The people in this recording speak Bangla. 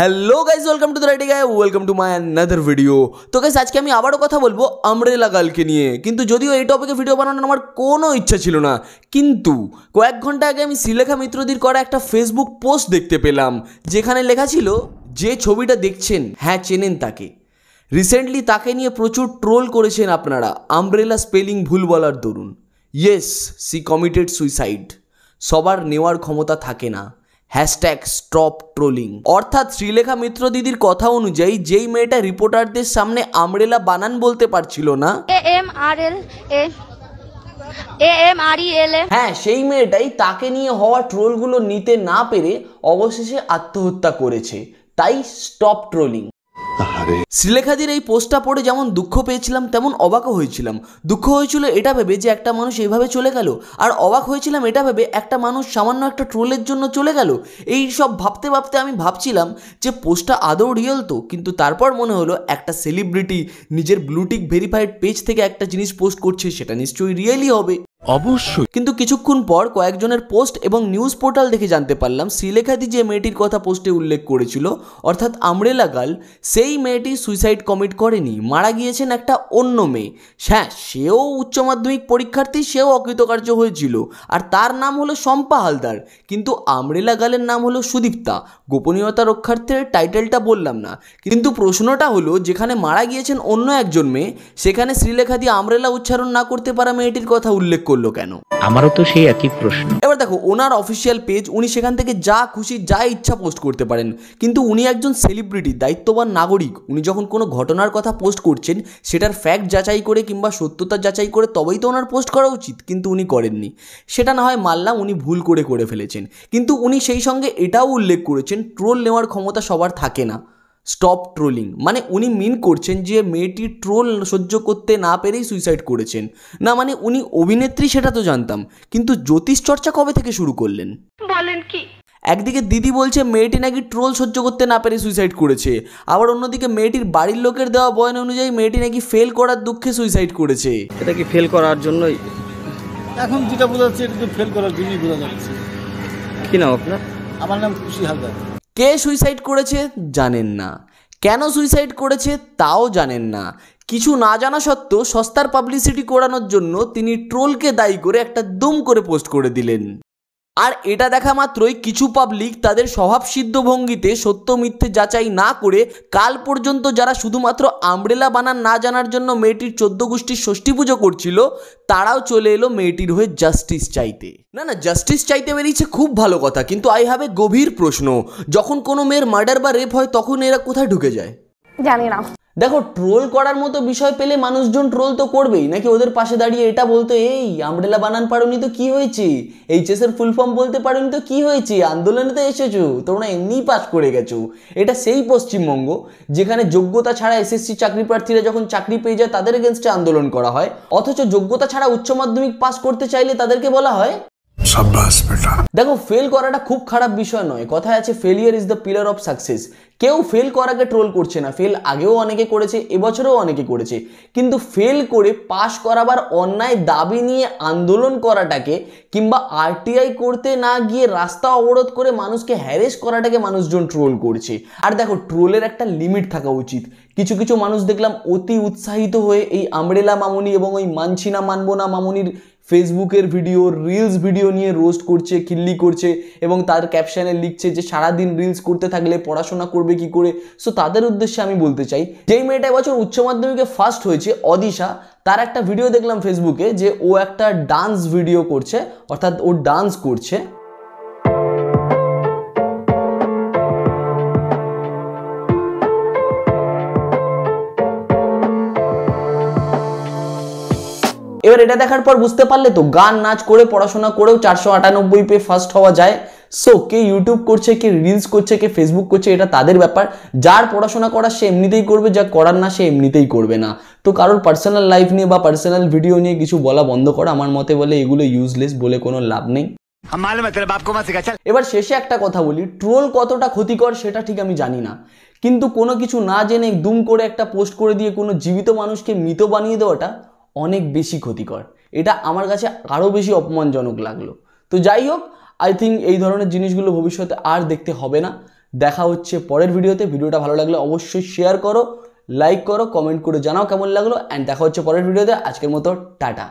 hello guys welcome to the riding guy welcome to my another video তো গাইজ আজকে আমি আবারও কথা বলবো আমরেলা গার্লকে নিয়ে কিন্তু যদিও এই টপিকে ভিডিও বানানোর আমার কোনো ইচ্ছা ছিল না কিন্তু কয়েক ঘন্টা আগে আমি শ্রীলেখা মিত্রদের করা একটা ফেসবুক পোস্ট দেখতে পেলাম যেখানে লেখা ছিল যে ছবিটা দেখছেন হ্যাঁ চেনেন তাকে রিসেন্টলি তাকে নিয়ে প্রচুর ট্রোল করেছেন আপনারা আমব্রেলা স্পেলিং ভুল বলার দরুন ইয়েস সি কমিটেড সুইসাইড সবার নেওয়ার ক্ষমতা থাকে না হ্যাশট্যাগ স্টপ ট্রোলিং অর্থাৎ শ্রীলেখা মিত্র দিদির কথা অনুযায়ী যেই মেয়েটা রিপোর্টারদের সামনে আমরেলা বানান বলতে পারছিল না e হ্যাঁ সেই মেয়েটাই তাকে নিয়ে হওয়া ট্রোলগুলো নিতে না পেরে অবশেষে আত্মহত্যা করেছে তাই স্টপ ট্রোলিং হারে শ্রীলেখাদির এই পোস্টটা পড়ে যেমন দুঃখ পেয়েছিলাম তেমন অবাকও হয়েছিলাম দুঃখ হয়েছিল এটা ভেবে যে একটা মানুষ এইভাবে চলে গেল আর অবাক হয়েছিলাম এটা ভেবে একটা মানুষ সামান্য একটা ট্রোলের জন্য চলে গেল এই সব ভাবতে ভাবতে আমি ভাবছিলাম যে পোস্টটা আদৌ রিয়েল তো কিন্তু তারপর মনে হলো একটা সেলিব্রিটি নিজের ব্লুটিক ভেরিফাইড পেজ থেকে একটা জিনিস পোস্ট করছে সেটা নিশ্চয়ই রিয়েলই হবে অবশ্যই কিন্তু কিছুক্ষণ পর কয়েকজনের পোস্ট এবং নিউজ পোর্টাল দেখে জানতে পারলাম শ্রীলেখাদি যে মেয়েটির কথা পোস্টে উল্লেখ করেছিল অর্থাৎ আমরেলা গাল সেই মেয়েটি সুইসাইড কমিট করেনি মারা গিয়েছেন একটা অন্য মেয়ে হ্যাঁ সেও উচ্চ মাধ্যমিক পরীক্ষার্থী সেও অকৃতকার্য হয়েছিল আর তার নাম হলো শম্পা হালদার কিন্তু আমরেলা গালের নাম হলো সুদীপ্তা গোপনীয়তা রক্ষার্থে টাইটেলটা বললাম না কিন্তু প্রশ্নটা হলো যেখানে মারা গিয়েছেন অন্য একজন মেয়ে সেখানে শ্রীলেখাদি আমরেলা উচ্চারণ না করতে পারা মেয়েটির কথা উল্লেখ করলো কেন আমারও তো সেই একই প্রশ্ন এবার দেখো ওনার অফিসিয়াল পেজ উনি সেখান থেকে যা খুশি যা ইচ্ছা পোস্ট করতে পারেন কিন্তু উনি একজন সেলিব্রিটি দায়িত্ববান নাগরিক উনি যখন কোনো ঘটনার কথা পোস্ট করছেন সেটার ফ্যাক্ট যাচাই করে কিংবা সত্যতা যাচাই করে তবেই তো ওনার পোস্ট করা উচিত কিন্তু উনি করেননি সেটা না হয় মানলাম উনি ভুল করে করে ফেলেছেন কিন্তু উনি সেই সঙ্গে এটাও উল্লেখ করেছেন ট্রোল নেওয়ার ক্ষমতা সবার থাকে না স্টপ ট্রোলিং মানে উনি মিন করছেন যে মেয়েটি ট্রোল সহ্য করতে না পেরেই সুইসাইড করেছেন না মানে উনি অভিনেত্রী সেটা তো জানতাম কিন্তু জ্যোতিষ চর্চা কবে থেকে শুরু করলেন বলেন কি একদিকে দিদি বলছে মেয়েটি নাকি ট্রোল সহ্য করতে না পেরে সুইসাইড করেছে আবার অন্যদিকে মেয়েটির বাড়ির লোকের দেওয়া বয়ন অনুযায়ী মেয়েটি নাকি ফেল করার দুঃখে সুইসাইড করেছে এটা কি ফেল করার জন্যই এখন যেটা বোঝা যাচ্ছে এটা ফেল করার জন্যই বোঝা যাচ্ছে কি নাম আপনার আমার নাম খুশি হালদার কে সুইসাইড করেছে জানেন না কেন সুইসাইড করেছে তাও জানেন না কিছু না জানা সত্ত্বেও সস্তার পাবলিসিটি করানোর জন্য তিনি ট্রোলকে দায়ী করে একটা দুম করে পোস্ট করে দিলেন আর এটা দেখা মাত্রই কিছু পাবলিক তাদের স্বভাবসিদ্ধ ভঙ্গিতে সত্য মিথ্যে যাচাই না করে কাল পর্যন্ত যারা শুধুমাত্র আমব্রেলা বানান না জানার জন্য মেয়েটির চোদ্দ গোষ্ঠীর ষষ্ঠী পুজো করছিল তারাও চলে এলো মেয়েটির হয়ে জাস্টিস চাইতে না না জাস্টিস চাইতে বেরিয়েছে খুব ভালো কথা কিন্তু আই হ্যাভ এ গভীর প্রশ্ন যখন কোনো মেয়ের মার্ডার বা রেপ হয় তখন এরা কোথায় ঢুকে যায় জানি না দেখো ট্রোল করার মতো বিষয় পেলে মানুষজন ট্রোল তো করবেই নাকি ওদের পাশে দাঁড়িয়ে এটা বলতো এই আমরেলা বানান পারোনি তো কি হয়েছে এইচএসের ফুল ফর্ম বলতে পারোনি তো কি হয়েছে আন্দোলনে তো এসেছো তোমরা এমনিই পাস করে গেছো এটা সেই পশ্চিমবঙ্গ যেখানে যোগ্যতা ছাড়া এসএসসি চাকরি প্রার্থীরা যখন চাকরি পেয়ে যায় তাদের এগেনস্টে আন্দোলন করা হয় অথচ যোগ্যতা ছাড়া উচ্চ মাধ্যমিক পাস করতে চাইলে তাদেরকে বলা হয় দেখো ফেল করাটা খুব খারাপ বিষয় নয় কথায় আছে failure is the pillar of success কেউ ফেল করাকে ট্রোল করছে না ফেল আগেও অনেকে করেছে এবছরও অনেকে করেছে কিন্তু ফেল করে পাশ করাবার অন্যায় দাবি নিয়ে আন্দোলন করাটাকে কিংবা আরটিআই করতে না গিয়ে রাস্তা অবরোধ করে মানুষকে হ্যারেস করাটাকে মানুষজন ট্রোল করছে আর দেখো ট্রোলের একটা লিমিট থাকা উচিত কিছু কিছু মানুষ দেখলাম অতি উৎসাহিত হয়ে এই আমরেলা মামুনি এবং ওই মানছি না মানবো না মামুনির ফেসবুকের ভিডিও রিলস ভিডিও নিয়ে রোস্ট করছে খিল্লি করছে এবং তার ক্যাপশানে লিখছে যে সারাদিন রিলস করতে থাকলে পড়াশোনা করবে কি করে সো তাদের উদ্দেশ্যে আমি বলতে চাই যেই মেয়েটা বছর উচ্চ মাধ্যমিকে ফার্স্ট হয়েছে অদিশা তার একটা ভিডিও দেখলাম ফেসবুকে যে ও একটা ডান্স ভিডিও করছে অর্থাৎ ও ডান্স করছে এবার এটা দেখার পর বুঝতে পারলে তো গান নাচ করে পড়াশোনা করেও চারশো আটানব্বই পে ফার্স্ট হওয়া যায় সো কে ইউটিউব করছে কে রিলস করছে কে ফেসবুক করছে এটা তাদের ব্যাপার যার পড়াশোনা করা সে এমনিতেই করবে যা করার না সে এমনিতেই করবে না তো কারোর পার্সোনাল লাইফ নিয়ে বা পার্সোনাল ভিডিও নিয়ে কিছু বলা বন্ধ করা আমার মতে বলে এগুলো ইউজলেস বলে কোনো লাভ নেই এবার শেষে একটা কথা বলি ট্রোল কতটা ক্ষতিকর সেটা ঠিক আমি জানি না কিন্তু কোনো কিছু না জেনে দুম করে একটা পোস্ট করে দিয়ে কোনো জীবিত মানুষকে মৃত বানিয়ে দেওয়াটা অনেক বেশি ক্ষতিকর এটা আমার কাছে আরও বেশি অপমানজনক লাগলো তো যাই হোক আই থিঙ্ক এই ধরনের জিনিসগুলো ভবিষ্যতে আর দেখতে হবে না দেখা হচ্ছে পরের ভিডিওতে ভিডিওটা ভালো লাগলে অবশ্যই শেয়ার করো লাইক করো কমেন্ট করে জানাও কেমন লাগলো অ্যান্ড দেখা হচ্ছে পরের ভিডিওতে আজকের মতো টাটা